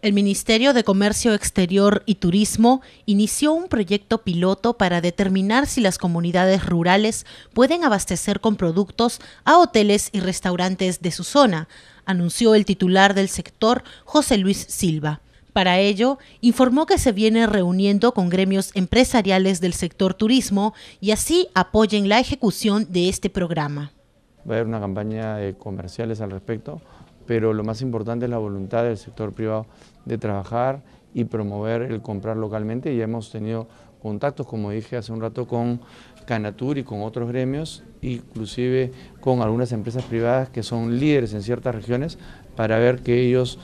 El Ministerio de Comercio Exterior y Turismo inició un proyecto piloto para determinar si las comunidades rurales pueden abastecer con productos a hoteles y restaurantes de su zona, anunció el titular del sector, José Luis Silva. Para ello, informó que se viene reuniendo con gremios empresariales del sector turismo y así apoyen la ejecución de este programa. Va a haber una campaña de comerciales al respecto pero lo más importante es la voluntad del sector privado de trabajar y promover el comprar localmente. Ya hemos tenido contactos, como dije hace un rato, con Canatur y con otros gremios, inclusive con algunas empresas privadas que son líderes en ciertas regiones, para ver que ellos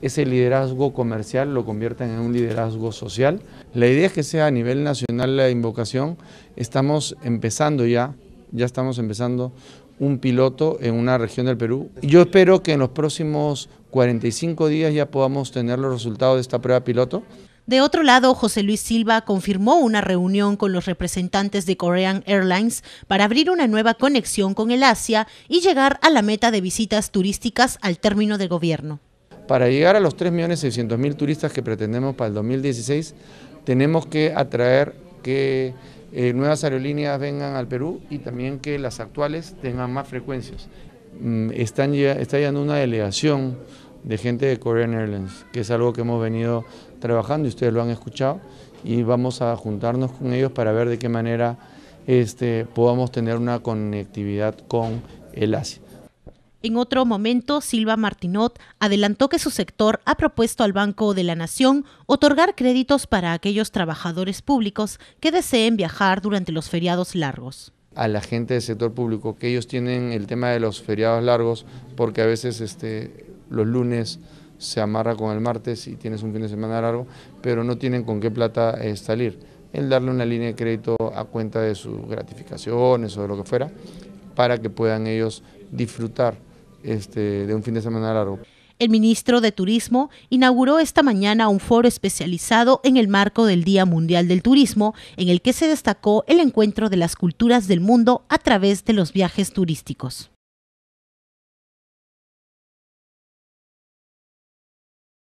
ese liderazgo comercial lo conviertan en un liderazgo social. La idea es que sea a nivel nacional la invocación. Estamos empezando ya, ya estamos empezando un piloto en una región del Perú. Yo espero que en los próximos 45 días ya podamos tener los resultados de esta prueba piloto. De otro lado, José Luis Silva confirmó una reunión con los representantes de Korean Airlines para abrir una nueva conexión con el Asia y llegar a la meta de visitas turísticas al término del gobierno. Para llegar a los 3.600.000 turistas que pretendemos para el 2016, tenemos que atraer que eh, nuevas aerolíneas vengan al Perú y también que las actuales tengan más frecuencias. Mm, está llegando una delegación de gente de Korean Airlines, que es algo que hemos venido trabajando y ustedes lo han escuchado y vamos a juntarnos con ellos para ver de qué manera este, podamos tener una conectividad con el Asia. En otro momento, Silva Martinot adelantó que su sector ha propuesto al Banco de la Nación otorgar créditos para aquellos trabajadores públicos que deseen viajar durante los feriados largos. A la gente del sector público, que ellos tienen el tema de los feriados largos, porque a veces este, los lunes se amarra con el martes y tienes un fin de semana largo, pero no tienen con qué plata eh, salir. El darle una línea de crédito a cuenta de sus gratificaciones o de lo que fuera, para que puedan ellos disfrutar este, de un fin de semana largo. El ministro de Turismo inauguró esta mañana un foro especializado en el marco del Día Mundial del Turismo, en el que se destacó el encuentro de las culturas del mundo a través de los viajes turísticos.